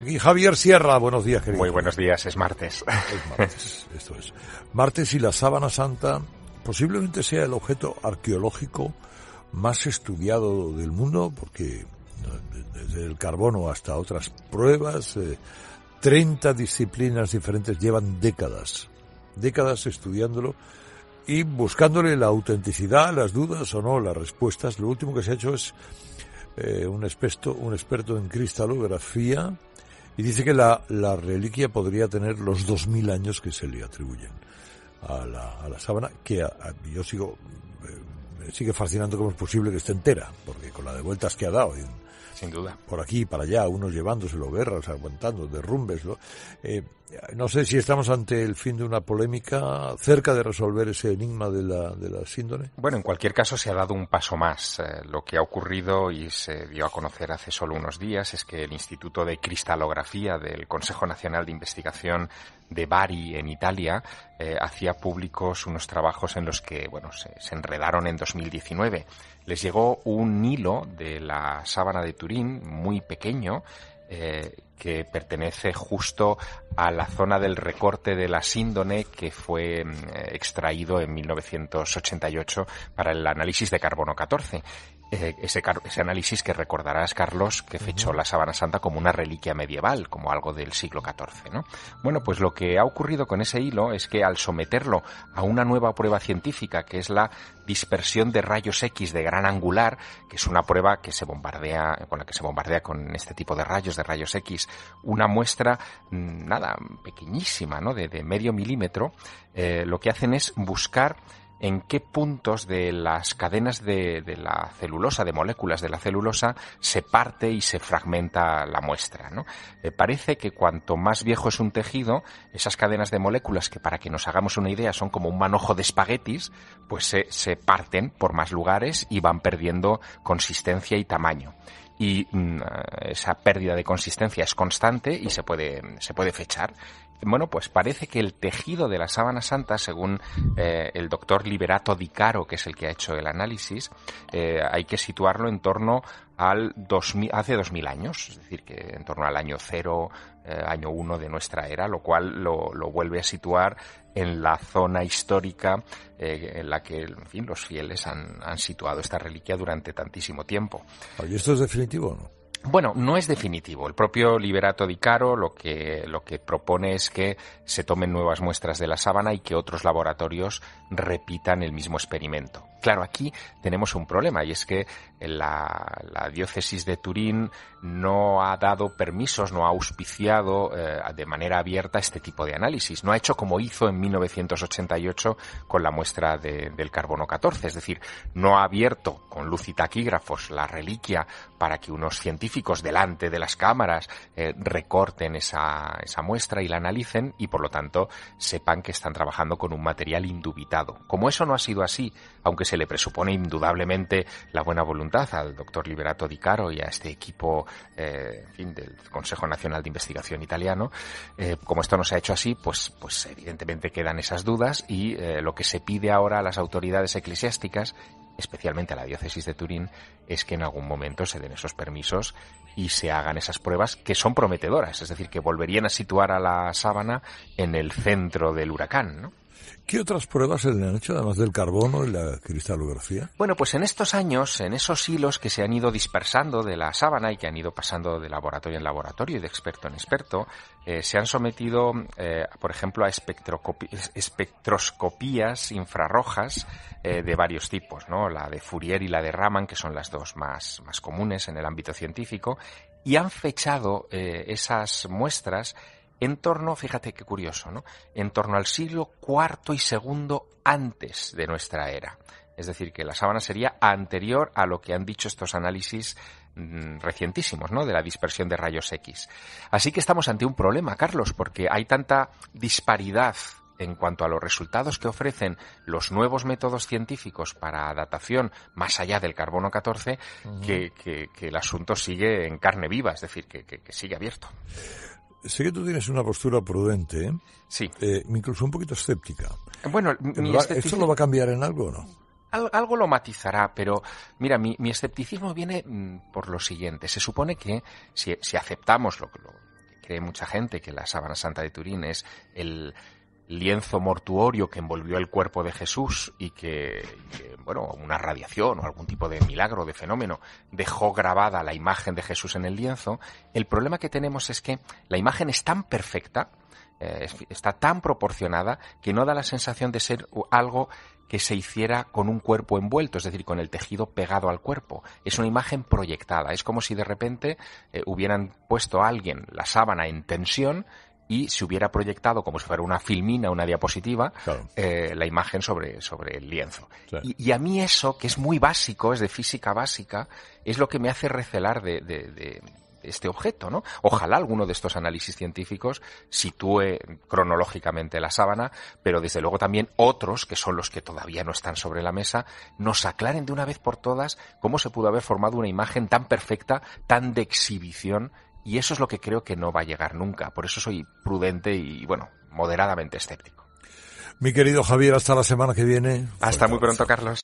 Y Javier Sierra, buenos días, querido. Muy buenos días, es martes. Es martes, esto es. Martes y la sábana santa posiblemente sea el objeto arqueológico más estudiado del mundo, porque eh, desde el carbono hasta otras pruebas, eh, treinta 30 disciplinas diferentes llevan décadas, décadas estudiándolo y buscándole la autenticidad, las dudas o no, las respuestas. Lo último que se ha hecho es eh, un, experto, un experto en cristalografía y dice que la, la reliquia podría tener los 2.000 años que se le atribuyen a la, sábana, que yo sigo eh, sigue fascinando cómo es posible que esté entera, porque con la de vueltas que ha dado. Sin duda. Por aquí, y para allá, unos llevándoselo, berras, aguantando, derrumbes. ¿no? Eh, no sé si estamos ante el fin de una polémica cerca de resolver ese enigma de la, de la síndrome. Bueno, en cualquier caso se ha dado un paso más. Eh, lo que ha ocurrido y se dio a conocer hace solo unos días es que el Instituto de Cristalografía del Consejo Nacional de Investigación de Bari en Italia eh, hacía públicos unos trabajos en los que bueno se, enredaron en 2019. Les llegó un hilo de la sábana de Turín, muy pequeño, eh, que pertenece justo a la zona del recorte de la síndone que fue mm, extraído en 1988 para el análisis de carbono 14 eh, ese, análisis que recordarás, Carlos, que fechó la Sabana Santa como una reliquia medieval, como algo del siglo XIV. ¿no? Bueno, pues lo que ha ocurrido con ese hilo es que al someterlo a una nueva prueba científica, que es la dispersión de rayos X de gran angular, que es una prueba que se bombardea, con la que se bombardea con este tipo de rayos, de rayos X, una muestra, mm, nada, pequeñísima, ¿no? De, medio milímetro, eh, lo que hacen es buscar en qué puntos de las cadenas de, la celulosa, de moléculas de la celulosa, se parte y se fragmenta la muestra. ¿no? Eh, parece que cuanto más viejo es un tejido, esas cadenas de moléculas, que para que nos hagamos una idea son como un manojo de espaguetis, pues se parten por más lugares y van perdiendo consistencia y tamaño y mm, ah, esa pérdida de consistencia es constante y se puede, se puede fechar. Bueno, pues parece que el tejido de la sábana santa, según eh, el doctor Liberato Di Caro, que es el que ha hecho el análisis, eh, hay que situarlo en torno al 2000, hace 2000 años, es decir, que en torno al año 0, eh, año 1 de nuestra era, lo cual lo, vuelve a situar en la zona histórica eh, en la que en fin, los fieles han, situado esta reliquia durante tantísimo tiempo. ¿Y esto es definitivo o no? Bueno, no es definitivo. El propio Liberato di Caro lo que, lo que propone es que se tomen nuevas muestras de la sábana y que otros laboratorios repitan el mismo experimento. Claro, aquí tenemos un problema y es que la, diócesis de Turín no ha dado permisos, no ha auspiciado eh, de manera abierta este tipo de análisis. No ha hecho como hizo en 1988 con la muestra del carbono 14, es decir, no ha abierto con luz y taquígrafos la reliquia para que unos científicos delante de las cámaras eh, recorten esa, esa muestra y la analicen y por lo tanto sepan que están trabajando con un material indubitado. Como eso no ha sido así, aunque se le presupone indudablemente la buena voluntad al doctor Liberato Di Caro y a este equipo eh, fin, del Consejo Nacional de Investigación Italiano. Eh, como esto no se ha hecho así, pues, pues evidentemente quedan esas dudas y eh, lo que se pide ahora a las autoridades eclesiásticas especialmente a la diócesis de Turín, es que en algún momento se den esos permisos y se hagan esas pruebas que son prometedoras, es decir, que volverían a situar a la sábana en el centro del huracán, ¿no? ¿Qué otras pruebas se le han hecho, además del carbono y la cristalografía? Bueno, pues en estos años, en esos hilos que se han ido dispersando de la sábana y que han ido pasando de laboratorio en laboratorio y de experto en experto, eh, se han sometido, eh, por ejemplo, a espectroscopías infrarrojas eh, de varios tipos, ¿no? La de Fourier y la de Raman, que son las dos más, más comunes en el ámbito científico, y han fechado esas muestras en torno, fíjate qué curioso, ¿no? En torno al siglo cuarto y segundo antes de nuestra era. Es decir, que la sábana sería anterior a lo que han dicho estos análisis mm, recientísimos, ¿no? De la dispersión de rayos X. Así que estamos ante un problema, Carlos, porque hay tanta disparidad en cuanto a los resultados que ofrecen los nuevos métodos científicos para datación más allá del carbono 14, que, que, que, el asunto sigue en carne viva, es decir, que, que sigue abierto sé que tú tienes una postura prudente, ¿eh? sí. eh, incluso un poquito escéptica. Bueno, mi ¿Esto lo va a cambiar en algo o no? algo lo matizará, pero mira, mi, escepticismo viene mm, por lo siguiente. Se supone que si, aceptamos lo, lo, que cree mucha gente, que la sábana santa de Turín es el, lienzo mortuorio que envolvió el cuerpo de Jesús y que, bueno, una radiación o algún tipo de milagro, de fenómeno, dejó grabada la imagen de Jesús en el lienzo, el problema que tenemos es que la imagen es tan perfecta, eh, está tan proporcionada, que no da la sensación de ser algo que se hiciera con un cuerpo envuelto, es decir, con el tejido pegado al cuerpo. Es una imagen proyectada. Es como si de repente eh, hubieran puesto a alguien la sábana en tensión y se hubiera proyectado como si fuera una filmina, una diapositiva, eh, la imagen sobre, sobre el lienzo. Y, a mí eso, que es muy básico, es de física básica, es lo que me hace recelar de, de, de este objeto, ¿no? Ojalá alguno de estos análisis científicos sitúe cronológicamente la sábana, pero desde luego también otros, que son los que todavía no están sobre la mesa, nos aclaren de una vez por todas cómo se pudo haber formado una imagen tan perfecta, tan de exhibición y eso es lo que creo que no va a llegar nunca. Por eso soy prudente y, bueno, moderadamente escéptico. Mi querido Javier, hasta la semana que viene. Hasta muy pronto, Carlos.